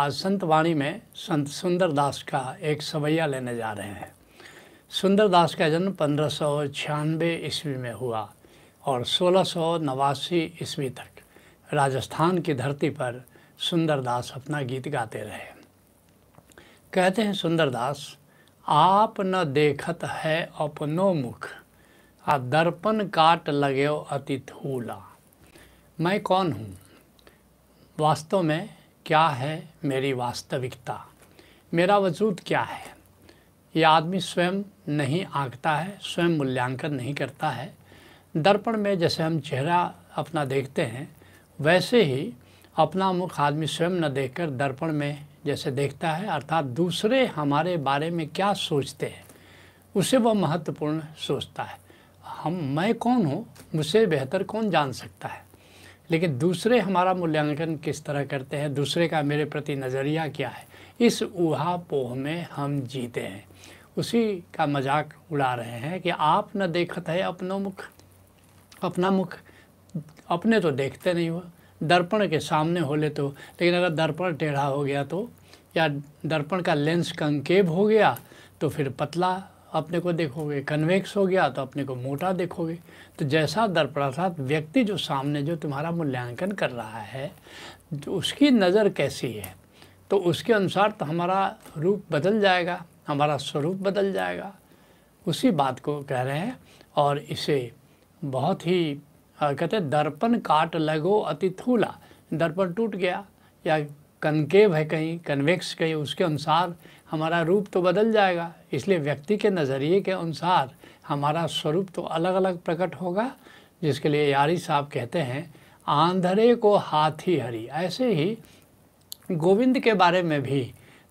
आज संत वाणी में संत सुंदरदास का एक सवैया लेने जा रहे हैं सुंदरदास का जन्म पंद्रह सौ छियानवे ईस्वी में हुआ और सोलह सौ नवासी ईस्वी तक राजस्थान की धरती पर सुंदरदास अपना गीत गाते रहे कहते हैं सुंदरदास आप न देखत है अपनो मुख आ दर्पण काट लगे अति थूला मैं कौन हूँ वास्तव में क्या है मेरी वास्तविकता मेरा वजूद क्या है यह आदमी स्वयं नहीं आंकता है स्वयं मूल्यांकन नहीं करता है दर्पण में जैसे हम चेहरा अपना देखते हैं वैसे ही अपना मुख आदमी स्वयं न देखकर दर्पण में जैसे देखता है अर्थात दूसरे हमारे बारे में क्या सोचते हैं उसे वह महत्वपूर्ण सोचता है हम मैं कौन हूँ मुझसे बेहतर कौन जान सकता है लेकिन दूसरे हमारा मूल्यांकन किस तरह करते हैं दूसरे का मेरे प्रति नज़रिया क्या है इस ऊहा पोह में हम जीते हैं उसी का मजाक उड़ा रहे हैं कि आप न देखते हैं अपनो मुख अपना मुख अपने तो देखते नहीं हुआ दर्पण के सामने हो ले तो लेकिन अगर दर्पण टेढ़ा हो गया तो या दर्पण का लेंस कंकेव हो गया तो फिर पतला अपने को देखोगे कन्वेक्स हो गया तो अपने को मोटा देखोगे तो जैसा दर्पण अर्थात व्यक्ति जो सामने जो तुम्हारा मूल्यांकन कर रहा है तो उसकी नज़र कैसी है तो उसके अनुसार तो हमारा रूप बदल जाएगा हमारा स्वरूप बदल जाएगा उसी बात को कह रहे हैं और इसे बहुत ही कहते दर्पण काट लगो अति थूला दर्पण टूट गया या कनकेव है कहीं कन्वेक्स कहीं उसके अनुसार हमारा रूप तो बदल जाएगा इसलिए व्यक्ति के नज़रिए के अनुसार हमारा स्वरूप तो अलग अलग प्रकट होगा जिसके लिए यारी साहब कहते हैं आंधरे को हाथी हरी ऐसे ही गोविंद के बारे में भी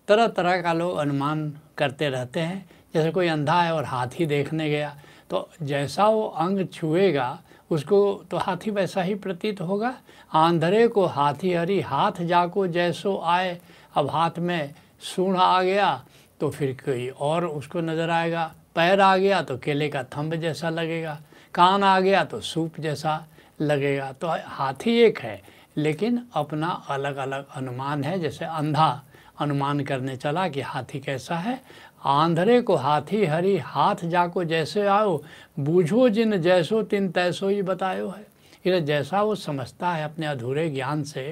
तरह तरह का लोग अनुमान करते रहते हैं जैसे कोई अंधा है और हाथी देखने गया तो जैसा वो अंग छुएगा उसको तो हाथी वैसा ही प्रतीत होगा आंधरे को हाथी हरी हाथ जाको जैसो आए अब हाथ में सूढ़ आ गया तो फिर कोई और उसको नज़र आएगा पैर आ गया तो केले का थंब जैसा लगेगा कान आ गया तो सूप जैसा लगेगा तो हाथी एक है लेकिन अपना अलग अलग अनुमान है जैसे अंधा अनुमान करने चला कि हाथी कैसा है आंधरे को हाथी हरी हाथ जाको जैसे आओ बूझो जिन जैसो तिन तैसो ही बतायो है इसलिए जैसा वो समझता है अपने अधूरे ज्ञान से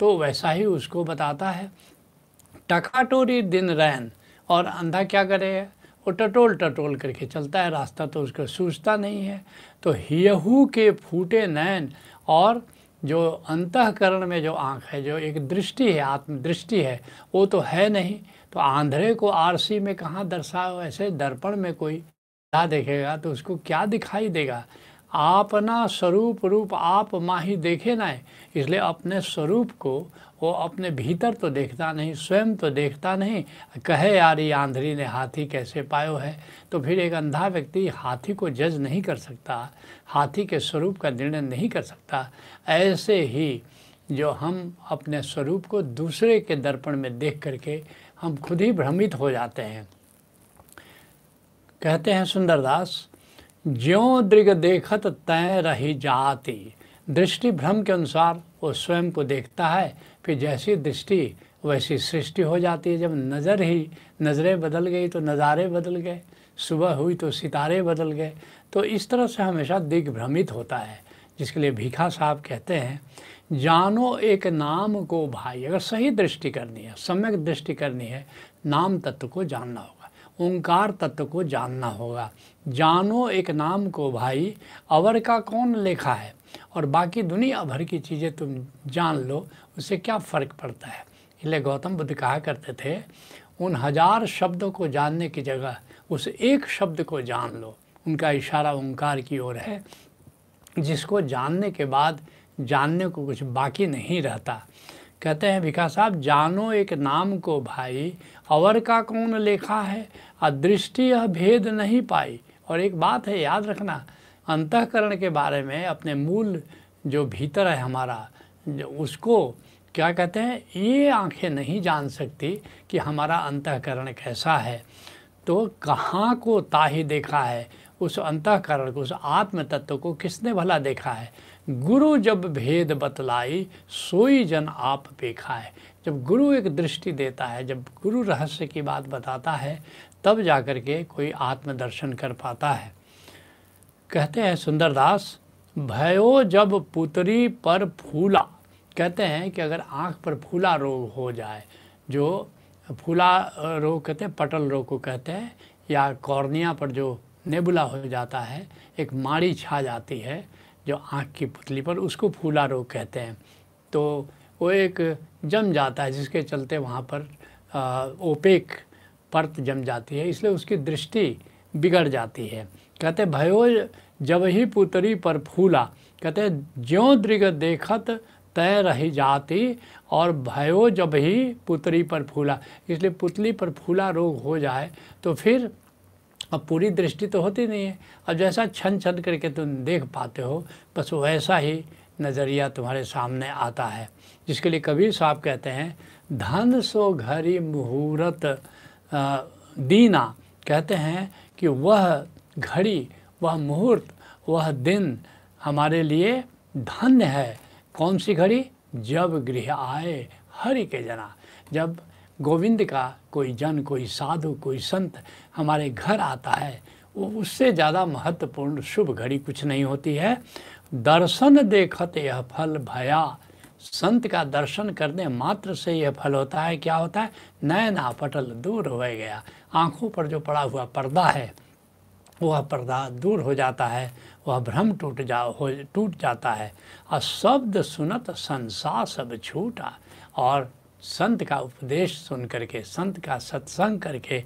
तो वैसा ही उसको बताता है टकाटोरी दिन रैन और अंधा क्या करेगा वो टटोल टटोल करके चलता है रास्ता तो उसको सूझता नहीं है तो हियहू के फूटे नैन और जो अंतकरण में जो आँख है जो एक दृष्टि है आत्मदृष्टि है वो तो है नहीं तो आंध्रे को आरसी में कहाँ दर्शा ऐसे दर्पण में कोई ना देखेगा तो उसको क्या दिखाई देगा आपना स्वरूप रूप आप माही देखे ना है इसलिए अपने स्वरूप को वो अपने भीतर तो देखता नहीं स्वयं तो देखता नहीं कहे यार ये आंधरी ने हाथी कैसे पायो है तो फिर एक अंधा व्यक्ति हाथी को जज नहीं कर सकता हाथी के स्वरूप का निर्णय नहीं कर सकता ऐसे ही जो हम अपने स्वरूप को दूसरे के दर्पण में देख करके हम खुद ही भ्रमित हो जाते हैं कहते हैं सुंदरदास ज्यो दृग देखत तय रही जाती दृष्टि भ्रम के अनुसार वो स्वयं को देखता है फिर जैसी दृष्टि वैसी सृष्टि हो जाती है जब नज़र ही नज़रें बदल गई तो नज़ारे बदल गए सुबह हुई तो सितारे बदल गए तो इस तरह से हमेशा दिग्भ्रमित होता है जिसके लिए भीखा साहब कहते हैं जानो एक नाम को भाई अगर सही दृष्टि करनी है सम्यक दृष्टि करनी है नाम तत्व को जानना होगा ओंकार तत्व को जानना होगा जानो एक नाम को भाई अवर का कौन लेखा है और बाकी दुनिया भर की चीज़ें तुम जान लो उससे क्या फ़र्क पड़ता है इसलिए गौतम बुद्ध कहा करते थे उन हजार शब्दों को जानने की जगह उस एक शब्द को जान लो उनका इशारा ओंकार की ओर है जिसको जानने के बाद जानने को कुछ बाकी नहीं रहता कहते हैं भिका साहब जानो एक नाम को भाई अवर का कौन लेखा है अदृष्टि यह भेद नहीं पाई और एक बात है याद रखना अंतकरण के बारे में अपने मूल जो भीतर है हमारा उसको क्या कहते हैं ये आंखें नहीं जान सकती कि हमारा अंतकरण कैसा है तो कहाँ को ताही देखा है उस अंतकरण को उस आत्म तत्व को किसने भला देखा है गुरु जब भेद बतलाई सोई जन आप पेखा है जब गुरु एक दृष्टि देता है जब गुरु रहस्य की बात बताता है तब जा कर के कोई आत्मदर्शन कर पाता है कहते हैं सुंदरदास भयो जब पुतरी पर फूला कहते हैं कि अगर आँख पर फूला रोग हो जाए जो फूला रोग कहते हैं पटल रोग को कहते हैं या कॉर्निया पर जो नेबुला हो जाता है एक माड़ी छा जाती है जो आँख की पुतली पर उसको फूला रोग कहते हैं तो वो एक जम जाता है जिसके चलते वहाँ पर आ, ओपेक परत जम जाती है इसलिए उसकी दृष्टि बिगड़ जाती है कहते भयो जब ही पुतरी पर फूला कहते ज्यों दृग देखत तय रही जाती और भयो जब ही पुतरी पर फूला इसलिए पुतली पर फूला रोग हो जाए तो फिर अब पूरी दृष्टि तो होती नहीं है अब जैसा छन छन करके तुम देख पाते हो बस वैसा ही नज़रिया तुम्हारे सामने आता है जिसके लिए कबीर साहब कहते हैं धन सो घरी मुहूर्त दीना कहते हैं कि वह घड़ी वह मुहूर्त वह दिन हमारे लिए धन्य है कौन सी घड़ी जब गृह आए हरि के जना जब गोविंद का कोई जन कोई साधु कोई संत हमारे घर आता है वो उससे ज़्यादा महत्वपूर्ण शुभ घड़ी कुछ नहीं होती है दर्शन देखत यह फल भया संत का दर्शन करने मात्र से यह फल होता है क्या होता है नयना पटल दूर हो गया आँखों पर जो पड़ा हुआ पर्दा है वह पर्दा दूर हो जाता है वह भ्रम टूट जा हो टूट जाता है और शब्द सुनत संसार सब छूटा और संत का उपदेश सुन करके संत का सत्संग करके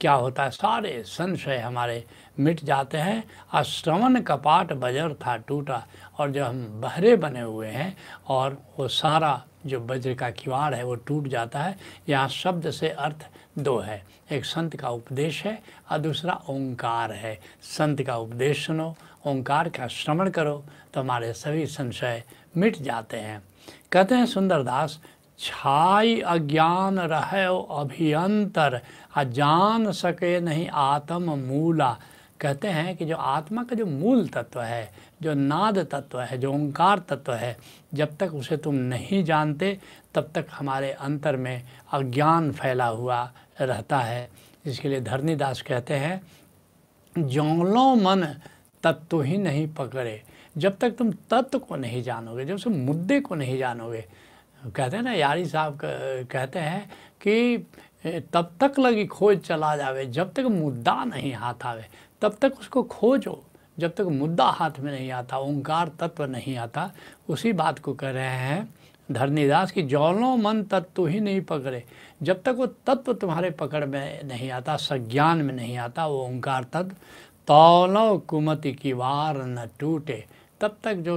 क्या होता है सारे संशय हमारे मिट जाते हैं और श्रवण कपाट बजर था टूटा और जो हम बहरे बने हुए हैं और वो सारा जो वज्र का किवाड़ है वो टूट जाता है यहाँ शब्द से अर्थ दो है एक संत का उपदेश है और दूसरा ओंकार है संत का उपदेश सुनो ओंकार का श्रवण करो तो हमारे सभी संशय मिट जाते हैं कहते हैं सुंदरदास छाई अज्ञान रहे अभियंतर आ जान सके नहीं आत्म मूला कहते हैं कि जो आत्मा का जो मूल तत्व है जो नाद तत्व है जो ओंकार तत्व है जब तक उसे तुम नहीं जानते तब तक हमारे अंतर में अज्ञान फैला हुआ रहता है इसके लिए धरनीदास कहते हैं जंगलों मन तत्व ही नहीं पकड़े जब तक तुम तत्व को नहीं जानोगे जब तुम मुद्दे को नहीं जानोगे कहते हैं ना यारी साहब कहते हैं कि तब तक लगी खोज चला जावे जब तक मुद्दा नहीं हाथ आवे तब तक उसको खोजो जब तक मुद्दा हाथ में नहीं आता ओंकार तत्व नहीं आता उसी बात को कह रहे हैं धरनीदास की जौलो मन तत्व ही नहीं पकड़े जब तक वो तत्व तुम्हारे पकड़ में नहीं आता संज्ञान में नहीं आता वो ओंकार तत्व तौलो कुमति की वार न टूटे तब तक जो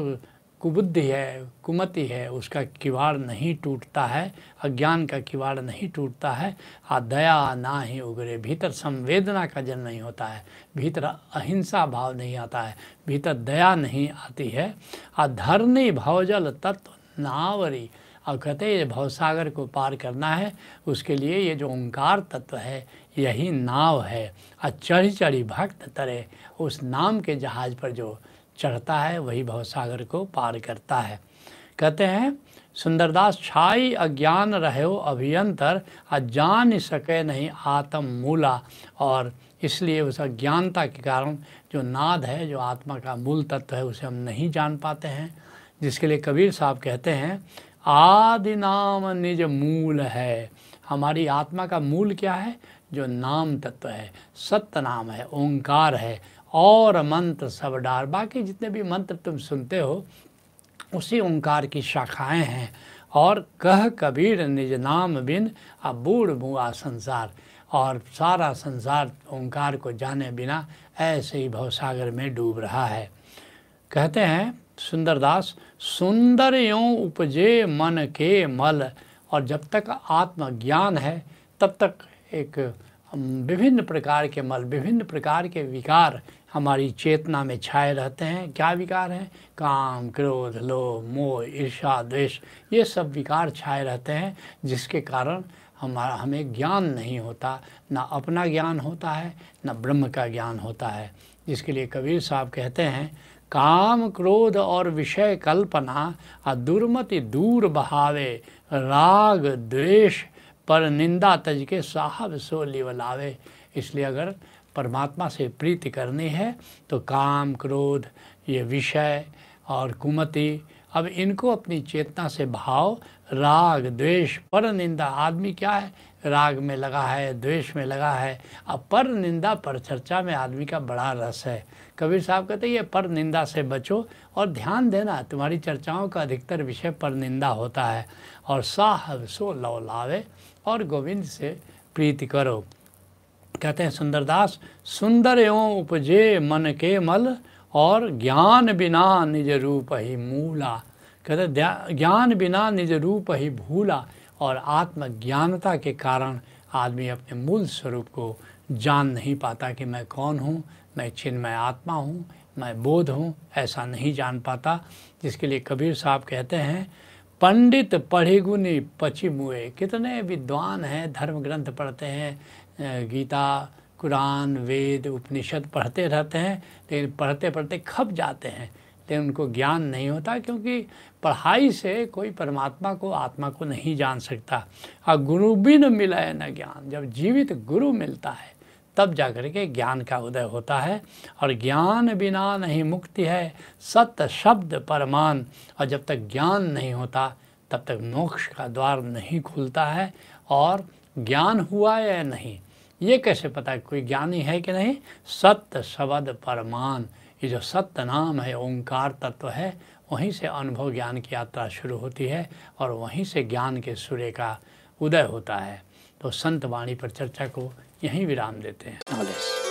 कुबुद्धि है कुमति है उसका किवाड़ नहीं टूटता है अज्ञान का किवाड़ नहीं टूटता है आ दया ना ही उगरे भीतर संवेदना का जन्म नहीं होता है भीतर अहिंसा भाव नहीं आता है भीतर दया नहीं आती है आ धरनी भावजल तत्व नावरी और कहते हैं ये भवसागर को पार करना है उसके लिए ये जो ओंकार तत्व है यही नाव है और चढ़ी चढ़ी भक्त तरे उस नाम के जहाज़ पर जो चढ़ता है वही भवसागर को पार करता है कहते हैं सुंदरदास छाई अज्ञान रहो अभियंतर अजान सके नहीं आत्म मूला और इसलिए उस अज्ञानता के कारण जो नाद है जो आत्मा का मूल तत्व है उसे हम नहीं जान पाते हैं जिसके लिए कबीर साहब कहते हैं आदि नाम निज मूल है हमारी आत्मा का मूल क्या है जो नाम तत्व है सत्य नाम है ओंकार है और मंत्र सब डार बाकी जितने भी मंत्र तुम सुनते हो उसी ओंकार की शाखाएं हैं और कह कबीर निज नाम बिन अबूढ़ बुआ संसार और सारा संसार ओंकार को जाने बिना ऐसे ही भवसागर में डूब रहा है कहते हैं सुंदरदास सुंदर यो उपजे मन के मल और जब तक आत्मज्ञान है तब तक एक विभिन्न प्रकार के मल विभिन्न प्रकार के विकार हमारी चेतना में छाए रहते हैं क्या विकार हैं काम क्रोध लोभ मोह ईर्षा द्वेष ये सब विकार छाए रहते हैं जिसके कारण हमारा हमें ज्ञान नहीं होता ना अपना ज्ञान होता है ना ब्रह्म का ज्ञान होता है जिसके लिए कबीर साहब कहते हैं काम क्रोध और विषय कल्पना आ दुर्मति दूर बहावे राग द्वेष पर निंदा तज के साहब सो लिवलावे इसलिए अगर परमात्मा से प्रीति करनी है तो काम क्रोध ये विषय और कुमति अब इनको अपनी चेतना से भाव राग द्वेष पर निंदा आदमी क्या है राग में लगा है द्वेष में लगा है अब पर निंदा पर चर्चा में आदमी का बड़ा रस है कबीर साहब कहते हैं ये पर निंदा से बचो और ध्यान देना तुम्हारी चर्चाओं का अधिकतर विषय पर निंदा होता है और साहब सो लो लावे और गोविंद से प्रीति करो कहते हैं सुंदरदास सुंदर एवं उपजे मन के मल और ज्ञान बिना निज रूप ही मूला कहते ज्ञान बिना निज रूप ही भूला और आत्मज्ञानता के कारण आदमी अपने मूल स्वरूप को जान नहीं पाता कि मैं कौन हूँ मैं चिन्मय आत्मा हूँ मैं बोध हूँ ऐसा नहीं जान पाता जिसके लिए कबीर साहब कहते हैं पंडित पढ़िगुनी पची मुए कितने विद्वान हैं धर्म ग्रंथ पढ़ते हैं गीता कुरान वेद उपनिषद पढ़ते रहते हैं लेकिन पढ़ते पढ़ते खप जाते हैं लेकिन उनको ज्ञान नहीं होता क्योंकि पढ़ाई से कोई परमात्मा को आत्मा को नहीं जान सकता और गुरु भी न मिला है न ज्ञान जब जीवित गुरु मिलता है तब जा कर के ज्ञान का उदय होता है और ज्ञान बिना नहीं मुक्ति है सत्य शब्द परमान और जब तक ज्ञान नहीं होता तब तक मोक्ष का द्वार नहीं खुलता है और ज्ञान हुआ या नहीं ये कैसे पता है कोई ज्ञानी है कि नहीं सत्य शबद परमान ये जो सत्य नाम है ओंकार तत्व है वहीं से अनुभव ज्ञान की यात्रा शुरू होती है और वहीं से ज्ञान के सूर्य का उदय होता है तो संत वाणी पर चर्चा को यहीं विराम देते हैं हाँ,